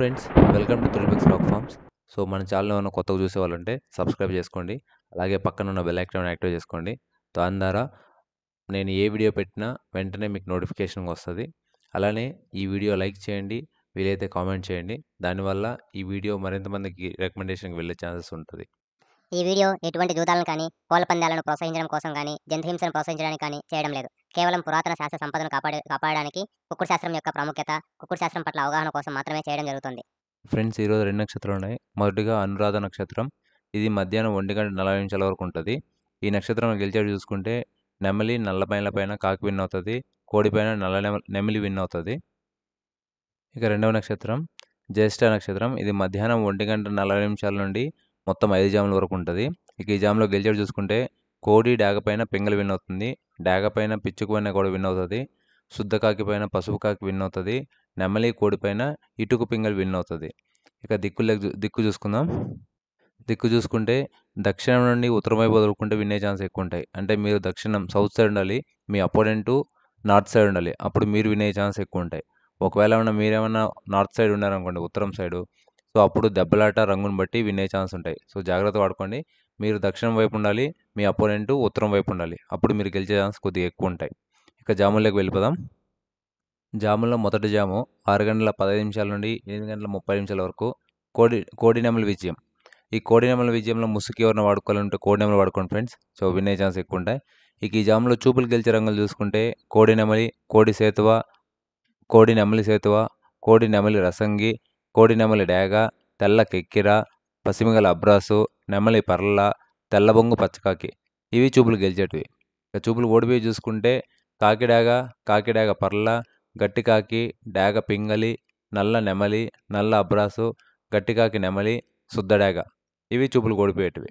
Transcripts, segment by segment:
friends welcome to త్రిల్బిక్ stock farms so మన channel ఏమైనా కొత్తగా చూసే ఉంటే సబ్స్క్రైబ్ చేసుకోండి అలాగే పక్కన ఉన్న బెల్ ఐకాన్ యాక్టివ్ చేసుకోండి దాని ద్వారా నేను ఏ వీడియో పెట్టినా వెంటనే మీకు నోటిఫికేషన్ వస్తుంది అలానే ఈ వీడియో లైక్ చేయండి వీలైతే కామెంట్ చేయండి దానివల్ల ఈ వీడియో మరింత మందికి రికమెండేషన్కి వెళ్ళే ఛాన్సెస్ ఉంటుంది ఈ వీడియో ఎటువంటి జూదాలను కానీ కోళ్ల పందాలను ప్రోత్సహించడం కోసం కానీ జంతుహింసను ప్రోత్సహించడానికి కానీ చేయడం లేదు కేవలం పురాతన శాస్త్ర సంపదను కాపాడే కాపాడడానికి కుక్కుడు శాస్త్రం యొక్క ప్రాముఖ్యత కుక్కుడు శాస్త్రం పట్ల అవగాహన కోసం మాత్రమే చేయడం జరుగుతుంది ఫ్రెండ్స్ ఈరోజు రెండు నక్షత్రాలు ఉన్నాయి మొదటిగా అనురాధ నక్షత్రం ఇది మధ్యాహ్నం ఒంటి గంట నలభై నిమిషాల వరకు ఉంటుంది ఈ నక్షత్రం గెలిచేది చూసుకుంటే నెమలి నల్ల పైన కాకి విన్ అవుతుంది కోడిపైన నల్ల నెమలి విన్ అవుతుంది ఇక రెండవ నక్షత్రం జ్యేష్ఠ నక్షత్రం ఇది మధ్యాహ్నం ఒంటి గంట నలభై నిమిషాల నుండి మొత్తం ఐదు జాముల వరకు ఉంటుంది ఇక ఈ జామ్లో గెలిచాడు చూసుకుంటే కోడి డాగ పైన పెంగలు విన్ అవుతుంది డాగ పైన పిచ్చుకు పైన కూడా విన్ అవుతుంది శుద్ధ కాకి పైన పసుపు కాకి విన్ అవుతుంది నెమలి కోడి పైన ఇటుకు పింగల్ విన్ అవుతుంది ఇక దిక్కు దిక్కు చూసుకుందాం దిక్కు చూసుకుంటే దక్షిణం నుండి ఉత్తరం వైపు వదులుకుంటే విన్నే ఛాన్స్ ఎక్కువ ఉంటాయి అంటే మీరు దక్షిణం సౌత్ సైడ్ ఉండాలి మీ అపోనెంట్ నార్త్ సైడ్ ఉండాలి అప్పుడు మీరు వినే ఛాన్స్ ఎక్కువ ఉంటాయి ఒకవేళ ఏమన్నా మీరేమన్నా నార్త్ సైడ్ ఉన్నారనుకోండి ఉత్తరం సైడు సో అప్పుడు దెబ్బలాట రంగును బట్టి వినే ఛాన్స్ ఉంటాయి సో జాగ్రత్త వాడుకోండి మీరు దక్షిణం వైపు ఉండాలి మీ అపోనెంట్ ఉత్తరం వైపు ఉండాలి అప్పుడు మీరు గెలిచే ఛాన్స్ కొద్దిగా ఎక్కువ ఉంటాయి ఇక జాముల్లోకి వెళ్ళిపోదాం జాముల్లో మొదటి జాము ఆరు గంటల పదహైదు నిమిషాల నుండి ఎనిమిది గంటల ముప్పై నిమిషాల వరకు కోడి కోడినెమల విజయం ఈ కోడినెమల విజయంలో ముసుగు ఎవరిని వాడుకోవాలంటే కోడినెమలు వాడుకోండి ఫ్రెండ్స్ సో వినే ఛాన్స్ ఎక్కువ ఉంటాయి ఇక ఈ జాములో చూపులు గెలిచే రంగులు చూసుకుంటే కోడి నెమలి కోడి సేతువ కోడి నెమలి సేతువ కోడి నెమలి రసంగి కోడినెమలి డేగ తెల్ల కెక్కిర పసిమిగల అబ్రాసు నెమలి పర్ల తెల్లబొంగు పచ్చకాకి ఇవి చూపులు గెలిచేటివి ఇక చూపులు ఓడిపోయి చూసుకుంటే కాకిడాగ కాకిడాగ పర్ల గట్టికాకి డేగ పింగలి నల్ల నెమలి నల్ల అబ్రాసు గట్టికాకి నెమలి శుద్ధడేగ ఇవి చూపులు ఓడిపోయేటివి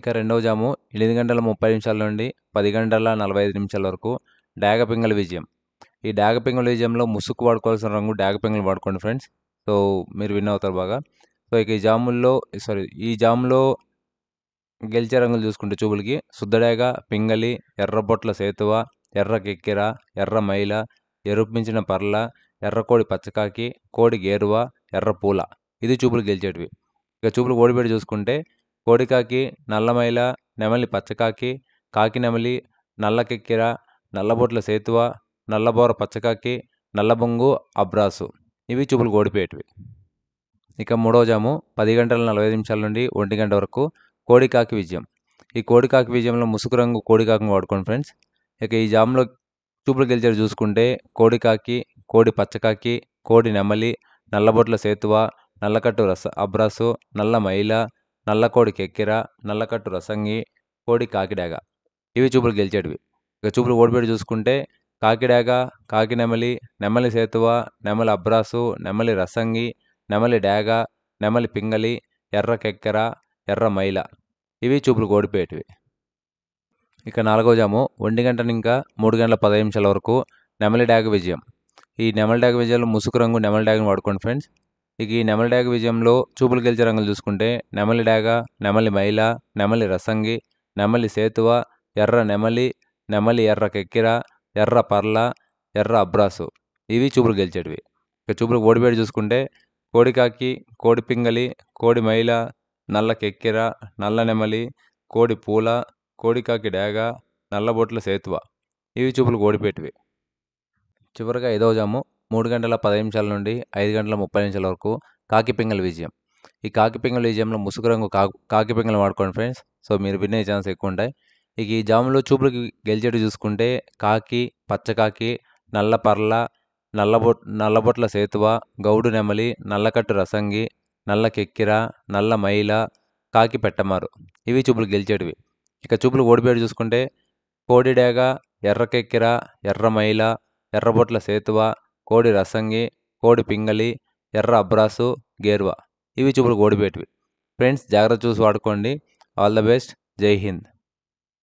ఇక రెండవ జాము ఎనిమిది గంటల ముప్పై నిమిషాల నుండి పది గంటల నలభై ఐదు నిమిషాల వరకు డేగ పింగలి విజయం ఈ డాగ విజయంలో ముసుగు వాడుకోవాల్సిన రంగు డాగ వాడుకోండి ఫ్రెండ్స్ సో మీరు విన్ అవుతారు బాగా సో ఇక ఈ జాముల్లో సారీ ఈ జాములో గెలిచే రంగులు చూసుకుంటే చూపులకి పింగలి ఎర్ర ఎర్రబొట్ల సేతువ ఎర్ర కెక్కిర ఎర్ర మైల ఎరుపించిన పర్ల ఎర్రకోడి పచ్చకాకి కోడి గేరువ ఎర్ర పూల ఇది చూపులు గెలిచేటివి ఇక చూపులు ఓడిపెట్టి చూసుకుంటే కోడికాకి నల్లమైల నెమలి పచ్చకాకి కాకి నెమలి నల్ల కెక్కిర నల్లబొట్ల సేతువ నల్లబోర పచ్చకాకి నల్లబొంగు అబ్రాసు ఇవి చూపులు ఓడిపోయేటివి ఇక మూడవ జాము పది గంటల నలభై నిమిషాల నుండి ఒంటి గంట వరకు కోడికాకి విజయం ఈ కోడికాకి విజయంలో ముసుగు రంగు కోడికాకను వాడుకోండి ఫ్రెండ్స్ ఇక ఈ జాములో చూపులు గెలిచారు చూసుకుంటే కోడికాకి కోడి పచ్చకాకి కోడి నెమలి నల్లబొట్ల సేతువ నల్లకట్టు రస అబ్రాసు నల్ల మైల నల్లకోడి కెక్కిర నల్లకట్టు రసంగి కోడి కాకిడాగ ఇవి చూపులు గెలిచేటివి ఇక చూపులు ఓడిపోయి చూసుకుంటే కాకిడాగ కాకినెమలి నెమలి సేతువ నెమలి అబ్రాసు నెమలి రసంగి నెమలి డేగ నెమలి పింగలి ఎర్ర కెక్కెర ఎర్ర మైల ఇవి చూపులు కోడిపేటివి ఇక నాలుగో జాము ఒంటి గంట ఇంకా మూడు గంటల పదహైదు నిమిషాల వరకు నెమలి డాగ విజయం ఈ నెమలి డాగ విజయంలో ముసుగు రంగు నెమలి డాగ్ని వాడుకోండి ఫ్రెండ్స్ ఇక ఈ నెమలి డాగ విజయంలో చూపులు గెలిచే రంగులు చూసుకుంటే నెమలి డాగ నెమలి మైల నెమలి రసంగి నెమలి సేతువ ఎర్ర నెమలి నెమలి ఎర్ర కెక్కిర ఎర్ర పర్ల ఎర్ర అబ్రాసు ఇవి చూపులు గెలిచేటివి ఇక చూపులు ఓడిపేడి చూసుకుంటే కోడికాకి కోడి పింగలి కోడి మైల నల్ల కెక్కిర నల్ల నెమలి కోడి పూల కోడికాకి డేగ నల్లబొట్ల సేతువ ఇవి చూపులు ఓడిపోయేటివి చివరిగా ఐదవ జాము మూడు గంటల పది నిమిషాల నుండి ఐదు గంటల ముప్పై నిమిషాల వరకు కాకి పింగళి విజయం ఈ కాకి పింగళి విజయంలో ముసుగు రంగు కాకి పింగళి వాడుకోండి ఫ్రెండ్స్ సో మీరు వినే ఛాన్స్ ఎక్కువ ఉంటాయి ఇక ఈ జాములో చూపులు గెలిచేటు చూసుకుంటే కాకి పచ్చకాకి నల్ల పర్ల నల్లబొట్ నల్లబొట్ల సేతువ గౌడు నెమలి నల్లకట్టు రసంగి నల్ల కెక్కిర నల్ల మైల కాకి పెట్టమారు ఇవి చూపులు గెలిచేటివి ఇక చూపులు ఓడిపోయేటి చూసుకుంటే కోడిడేగ ఎర్రకెక్కిర ఎర్రమైల ఎర్రబొట్ల సేతువ కోడి రసంగి కోడి పింగలి ఎర్ర అబ్రాసు గేర్వా ఇవి చూపులు ఓడిపోయేటివి ఫ్రెండ్స్ జాగ్రత్త చూసి వాడుకోండి ఆల్ ద బెస్ట్ జై హింద్